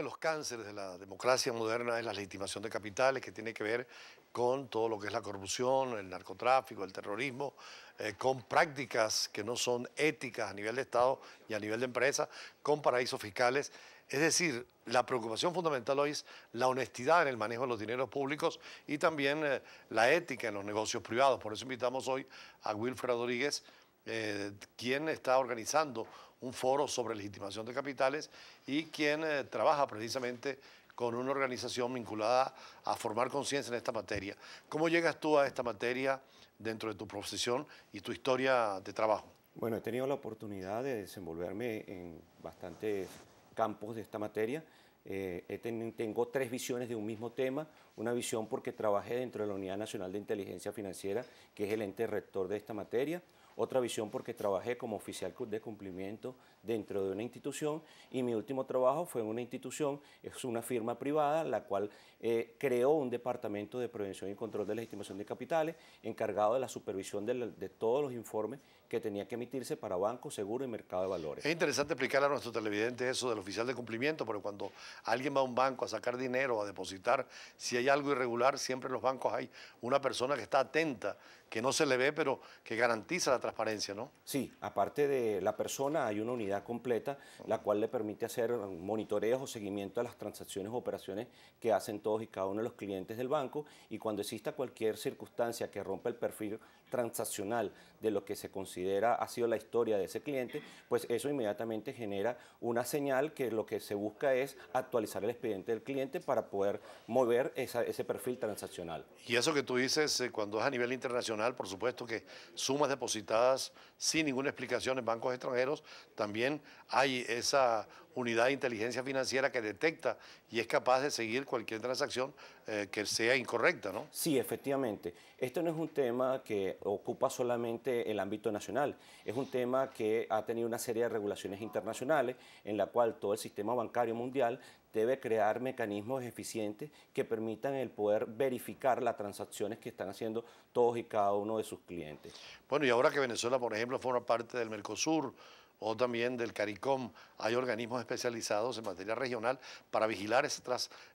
de los cánceres de la democracia moderna es la legitimación de capitales, que tiene que ver con todo lo que es la corrupción, el narcotráfico, el terrorismo, eh, con prácticas que no son éticas a nivel de Estado y a nivel de empresa, con paraísos fiscales. Es decir, la preocupación fundamental hoy es la honestidad en el manejo de los dineros públicos y también eh, la ética en los negocios privados. Por eso invitamos hoy a Wilfred Rodríguez, eh, quien está organizando un foro sobre legitimación de capitales y quien eh, trabaja precisamente con una organización vinculada a formar conciencia en esta materia. ¿Cómo llegas tú a esta materia dentro de tu profesión y tu historia de trabajo? Bueno, he tenido la oportunidad de desenvolverme en bastantes campos de esta materia. Eh, tengo tres visiones de un mismo tema una visión porque trabajé dentro de la Unidad Nacional de Inteligencia Financiera, que es el ente rector de esta materia, otra visión porque trabajé como oficial de cumplimiento dentro de una institución y mi último trabajo fue en una institución, es una firma privada, la cual eh, creó un departamento de prevención y control de la estimación de capitales encargado de la supervisión de, todos los informes que tenía que emitirse para bancos, seguro y mercado de valores. Es interesante explicar a nuestro televidente eso del oficial de cumplimiento, porque cuando alguien va a un banco a sacar dinero, a depositar, si hay algo irregular, siempre en los bancos hay una persona que está atenta que no se le ve, pero que garantiza la transparencia, ¿no? Sí, aparte de la persona hay una unidad completa, la cual le permite hacer monitoreos o seguimiento a las transacciones o operaciones que hacen todos y cada uno de los clientes del banco y cuando exista cualquier circunstancia que rompa el perfil transaccional de lo que se considera ha sido la historia de ese cliente, pues eso inmediatamente genera una señal que lo que se busca es actualizar el expediente del cliente para poder mover ese perfil transaccional. Y eso que tú dices, eh, cuando es a nivel internacional, por supuesto, que sumas depositadas sin ninguna explicación en bancos extranjeros. También hay esa unidad de inteligencia financiera que detecta y es capaz de seguir cualquier transacción eh, que sea incorrecta, ¿no? Sí, efectivamente. Esto no es un tema que ocupa solamente el ámbito nacional, es un tema que ha tenido una serie de regulaciones internacionales en la cual todo el sistema bancario mundial debe crear mecanismos eficientes que permitan el poder verificar las transacciones que están haciendo todos y cada uno de sus clientes. Bueno, y ahora que Venezuela, por ejemplo, forma parte del Mercosur, o también del CARICOM, hay organismos especializados en materia regional para vigilar ese,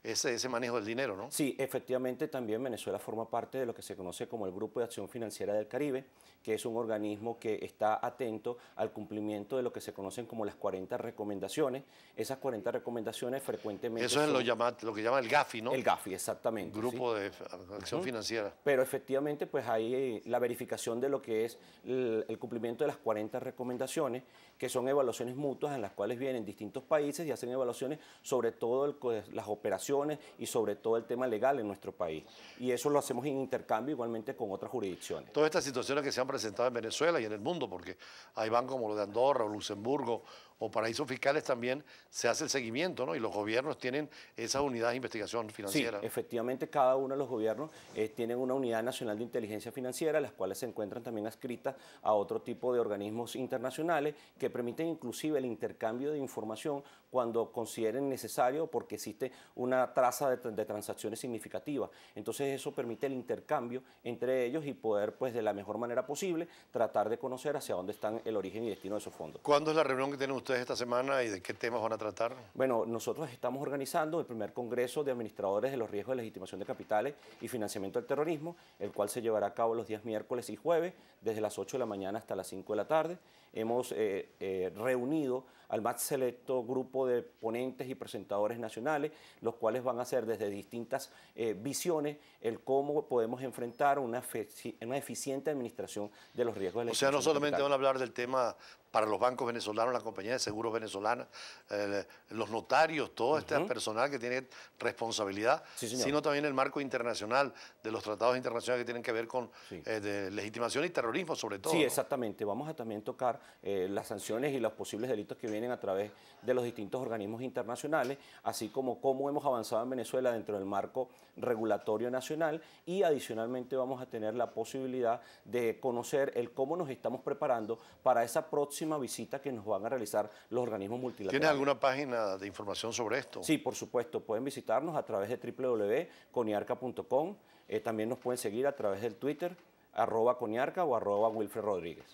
ese, manejo del dinero, ¿no? Sí, efectivamente también Venezuela forma parte de lo que se conoce como el Grupo de Acción Financiera del Caribe, que es un organismo que está atento al cumplimiento de lo que se conocen como las 40 recomendaciones. Esas 40 recomendaciones frecuentemente... Eso es lo, llama, lo que llama el GAFI, ¿no? El GAFI, exactamente. Grupo de Acción Financiera. Pero efectivamente pues hay eh, la verificación de lo que es el cumplimiento de las 40 recomendaciones que son evaluaciones mutuas en las cuales vienen distintos países y hacen evaluaciones sobre todo las operaciones y sobre todo el tema legal en nuestro país. Y eso lo hacemos en intercambio igualmente con otras jurisdicciones. Todas estas situaciones que se han presentado en Venezuela y en el mundo, porque hay bancos como los de Andorra o Luxemburgo o paraísos fiscales también se hace el seguimiento, ¿no? Y los gobiernos tienen esas unidades de investigación financiera. Sí, efectivamente, cada uno de los gobiernos eh, tiene una unidad nacional de inteligencia financiera, las cuales se encuentran también adscritas a otro tipo de organismos internacionales que permiten inclusive el intercambio de información cuando consideren necesario porque existe una traza de, transacciones significativa. Entonces eso permite el intercambio entre ellos y poder pues de la mejor manera posible tratar de conocer hacia dónde están el origen y destino de esos fondos. ¿Cuándo es la reunión que tienen ustedes esta semana y de qué temas van a tratar? Bueno, nosotros estamos organizando el primer Congreso de Administradores de los Riesgos de Legitimación de Capitales y Financiamiento del Terrorismo, el cual se llevará a cabo los días miércoles y jueves, desde las 8 de la mañana hasta las 5 de la tarde. Hemos eh, eh, reunido al más selecto grupo de ponentes y presentadores nacionales, los cuales van a hacer desde distintas eh, visiones el cómo podemos enfrentar una, una eficiente administración de los riesgos de O sea, no solamente van a hablar del tema para los bancos venezolanos, la compañía de seguros venezolanas, eh, los notarios, todo este personal que tiene responsabilidad, sino también el marco internacional de los tratados internacionales que tienen que ver con eh, legitimación y terrorismo, sobre todo. Sí, exactamente. Vamos a también tocar eh, las sanciones y los posibles delitos que vienen a través de los distintos organismos internacionales, así como cómo hemos avanzado en Venezuela dentro del marco regulatorio nacional y adicionalmente vamos a tener la posibilidad de conocer el cómo nos estamos preparando para esa próxima visita que nos van a realizar los organismos multilaterales. ¿Tienes alguna página de información sobre esto? Sí, por supuesto. Pueden visitarnos a través de www.coniarca.com. Eh, también nos pueden seguir a través del Twitter, arroba coniarca o arroba Wilfred Rodríguez.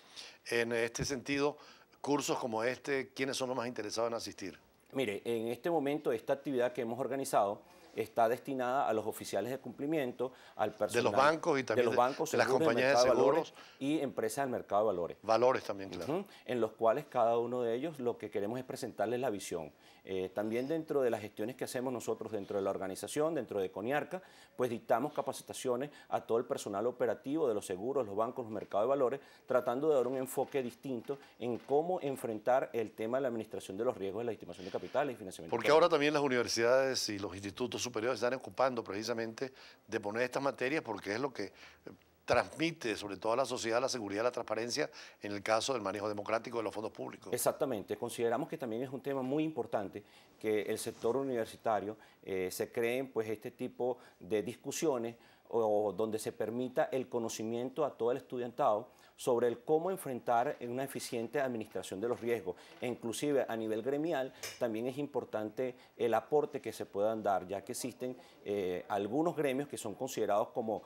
En este sentido, cursos como este, ¿quiénes son los más interesados en asistir? Mire, en este momento, esta actividad que hemos organizado, está destinada a los oficiales de cumplimiento, al personal. De los bancos y también de, las compañías de seguros. y empresas del mercado de valores. Valores también, claro. en los cuales cada uno de ellos lo que queremos es presentarles la visión. Eh, también dentro de las gestiones que hacemos nosotros dentro de la organización, dentro de Coniarca, pues dictamos capacitaciones a todo el personal operativo de los seguros, los bancos, los mercados de valores, tratando de dar un enfoque distinto en cómo enfrentar el tema de la administración de los riesgos de la estimación de capitales y financiamiento. Porque ahora también las universidades y los institutos superiores están ocupando precisamente de poner estas materias porque es lo que transmite sobre todo a la sociedad la seguridad, y la transparencia en el caso del manejo democrático de los fondos públicos. Exactamente, consideramos que también es un tema muy importante que el sector universitario eh, se creen pues este tipo de discusiones o donde se permita el conocimiento a todo el estudiantado sobre el cómo enfrentar una eficiente administración de los riesgos. E inclusive a nivel gremial también es importante el aporte que se puedan dar, ya que existen eh, algunos gremios que son considerados como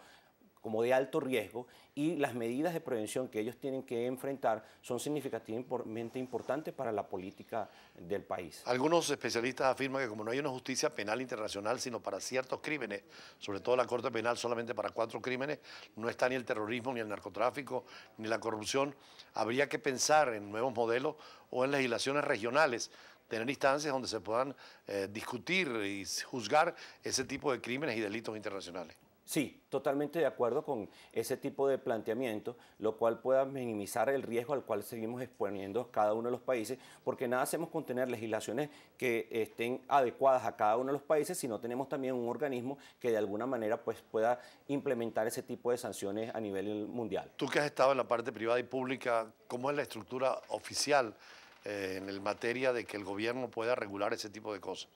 como de alto riesgo y las medidas de prevención que ellos tienen que enfrentar son significativamente importantes para la política del país. Algunos especialistas afirman que como no hay una justicia penal internacional, sino para ciertos crímenes, sobre todo la Corte Penal solamente para cuatro crímenes, no está ni el terrorismo, ni el narcotráfico, ni la corrupción, habría que pensar en nuevos modelos o en legislaciones regionales tener instancias donde se puedan eh, discutir y juzgar ese tipo de crímenes y delitos internacionales. Sí, totalmente de acuerdo con ese tipo de planteamiento, lo cual pueda minimizar el riesgo al cual seguimos exponiendo cada uno de los países, porque nada hacemos con tener legislaciones que estén adecuadas a cada uno de los países si no tenemos también un organismo que de alguna manera pues, pueda implementar ese tipo de sanciones a nivel mundial. Tú que has estado en la parte privada y pública, ¿cómo es la estructura oficial eh, en el materia de que el gobierno pueda regular ese tipo de cosas?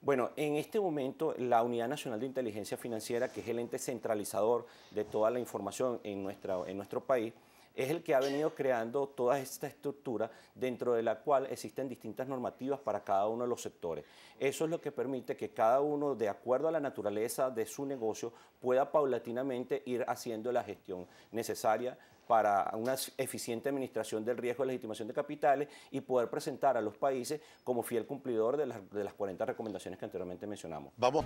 Bueno, en este momento la Unidad Nacional de Inteligencia Financiera, que es el ente centralizador de toda la información en, en nuestro país, es el que ha venido creando toda esta estructura dentro de la cual existen distintas normativas para cada uno de los sectores. Eso es lo que permite que cada uno, de acuerdo a la naturaleza de su negocio, pueda paulatinamente ir haciendo la gestión necesaria para una eficiente administración del riesgo de legitimación de capitales y poder presentar a los países como fiel cumplidor de las, de las 40 recomendaciones que anteriormente mencionamos. Vamos.